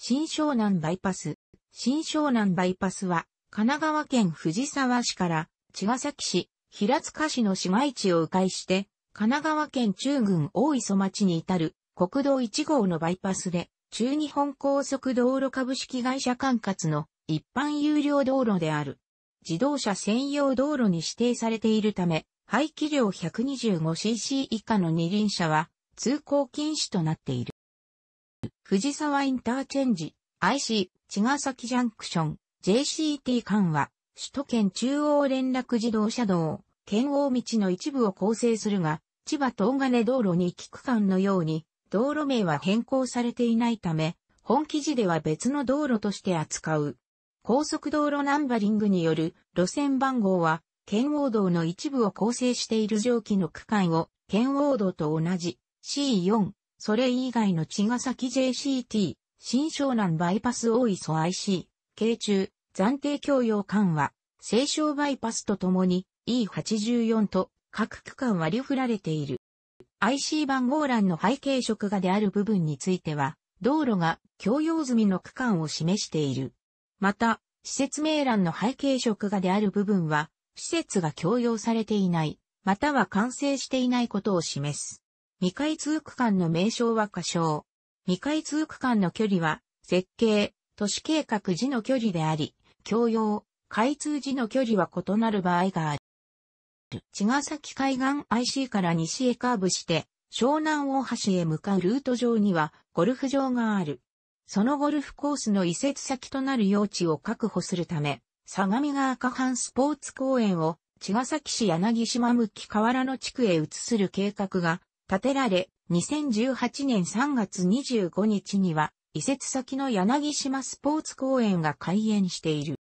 新湘南バイパス。新湘南バイパスは、神奈川県藤沢市から、茅ヶ崎市、平塚市の市街地を迂回して、神奈川県中郡大磯町に至る、国道1号のバイパスで、中日本高速道路株式会社管轄の一般有料道路である。自動車専用道路に指定されているため、排気量 125cc 以下の二輪車は通行禁止となっている。藤沢インターチェンジ、IC、茅ヶ崎ジャンクション、JCT 間は、首都圏中央連絡自動車道、県央道の一部を構成するが、千葉東金道路に行き区間のように、道路名は変更されていないため、本記事では別の道路として扱う。高速道路ナンバリングによる路線番号は、圏央道の一部を構成している上記の区間を、圏央道と同じ C4、それ以外の茅ヶ崎 JCT、新湘南バイパス大磯 IC、京中、暫定供用館は、西湘バイパスとともに E84 と各区間割り振られている。IC 番号欄の背景色画である部分については、道路が共用済みの区間を示している。また、施設名欄の背景色画である部分は、施設が共用されていない、または完成していないことを示す。未開通区間の名称は仮称。未開通区間の距離は、設計、都市計画時の距離であり、共用、開通時の距離は異なる場合がある。茅ヶ崎海岸 IC から西へカーブして、湘南大橋へ向かうルート上には、ゴルフ場がある。そのゴルフコースの移設先となる用地を確保するため、相模川下半スポーツ公園を、茅ヶ崎市柳島向き河原の地区へ移する計画が建てられ、2018年3月25日には、移設先の柳島スポーツ公園が開園している。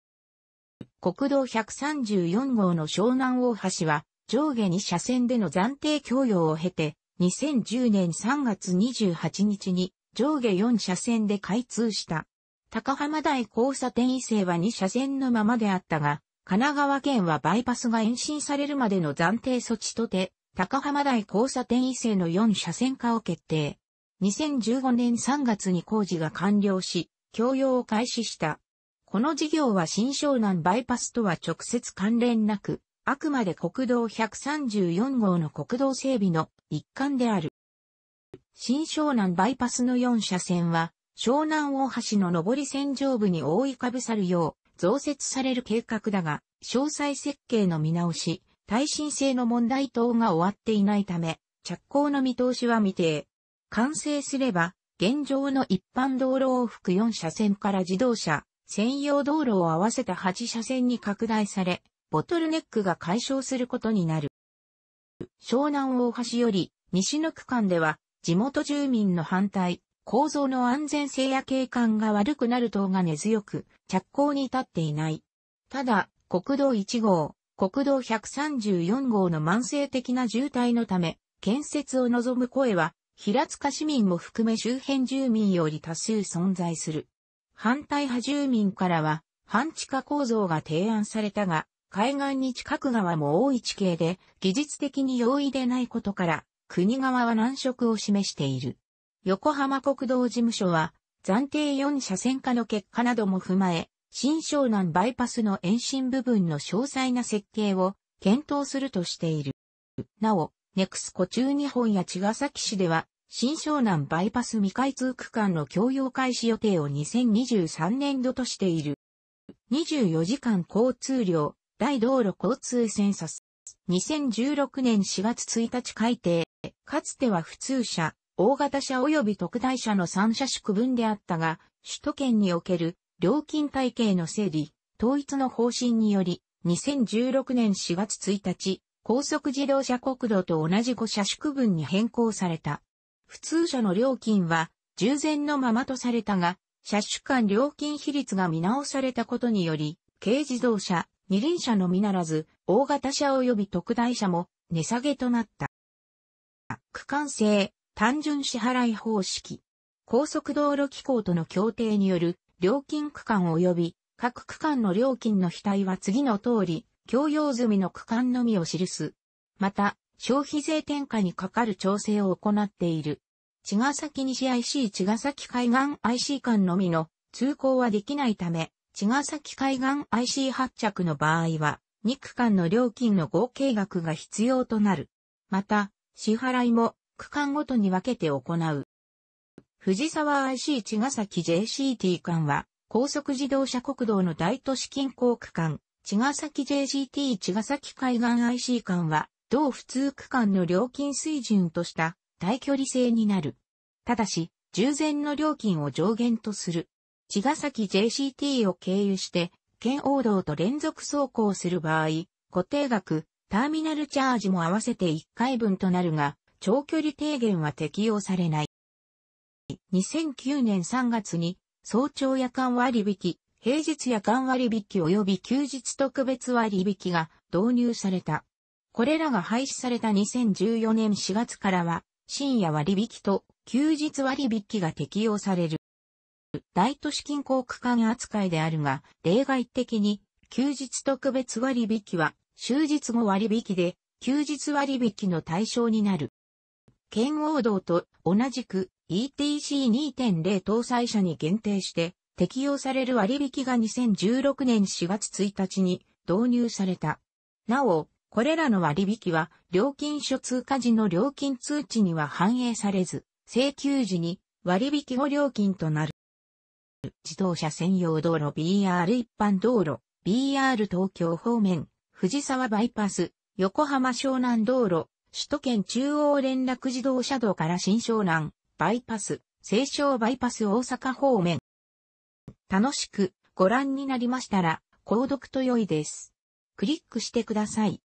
国道134号の湘南大橋は、上下2車線での暫定供用を経て、2010年3月28日に上下4車線で開通した。高浜台交差点移西は2車線のままであったが、神奈川県はバイパスが延伸されるまでの暫定措置とて、高浜台交差点異性の4車線化を決定。2015年3月に工事が完了し、供用を開始した。この事業は新湘南バイパスとは直接関連なく、あくまで国道134号の国道整備の一環である。新湘南バイパスの4車線は、湘南大橋の上り線上部に覆いかぶさるよう増設される計画だが、詳細設計の見直し、耐震性の問題等が終わっていないため、着工の見通しは未定。完成すれば、現状の一般道路を含く4車線から自動車、専用道路を合わせた8車線に拡大され、ボトルネックが解消することになる。湘南大橋より西の区間では、地元住民の反対、構造の安全性や景観が悪くなる等が根強く、着工に至っていない。ただ、国道1号、国道134号の慢性的な渋滞のため、建設を望む声は、平塚市民も含め周辺住民より多数存在する。反対派住民からは、半地下構造が提案されたが、海岸に近く側も多い地形で、技術的に容易でないことから、国側は難色を示している。横浜国道事務所は、暫定4車線化の結果なども踏まえ、新湘南バイパスの延伸部分の詳細な設計を検討するとしている。なお、ネクスコ中日本や茅ヶ崎市では、新湘南バイパス未開通区間の供用開始予定を2023年度としている。24時間交通量、大道路交通センサス。2016年4月1日改定。かつては普通車、大型車及び特大車の3車種区分であったが、首都圏における料金体系の整理、統一の方針により、2016年4月1日、高速自動車国土と同じ5車種分に変更された。普通車の料金は、従前のままとされたが、車種間料金比率が見直されたことにより、軽自動車、二輪車のみならず、大型車及び特大車も値下げとなった。区間制、単純支払い方式。高速道路機構との協定による料金区間及び各区間の料金の非対は次の通り、共用済みの区間のみを記す。また、消費税転嫁にかかる調整を行っている。茅ヶ崎西 IC 茅ヶ崎海岸 IC 間のみの通行はできないため、茅ヶ崎海岸 IC 発着の場合は、2区間の料金の合計額が必要となる。また、支払いも区間ごとに分けて行う。藤沢 IC 茅ヶ崎 JCT 間は、高速自動車国道の大都市近郊区間、茅ヶ崎 JCT 茅ヶ崎海岸 IC 間は、同普通区間の料金水準とした大距離制になる。ただし、従前の料金を上限とする。茅ヶ崎 JCT を経由して、県王道と連続走行する場合、固定額、ターミナルチャージも合わせて1回分となるが、長距離低減は適用されない。2009年3月に、早朝夜間割引、平日夜間割引及び休日特別割引が導入された。これらが廃止された2014年4月からは、深夜割引と休日割引が適用される。大都市近郊区間扱いであるが、例外的に、休日特別割引は、終日後割引で、休日割引の対象になる。圏央道と同じく ETC2.0 搭載車に限定して適用される割引が2016年4月1日に導入された。なお、これらの割引は料金所通過時の料金通知には反映されず、請求時に割引後料金となる。自動車専用道路 BR 一般道路 BR 東京方面藤沢バイパス横浜湘南道路首都圏中央連絡自動車道から新湘南バイパス、清少バイパス大阪方面。楽しくご覧になりましたら、購読と良いです。クリックしてください。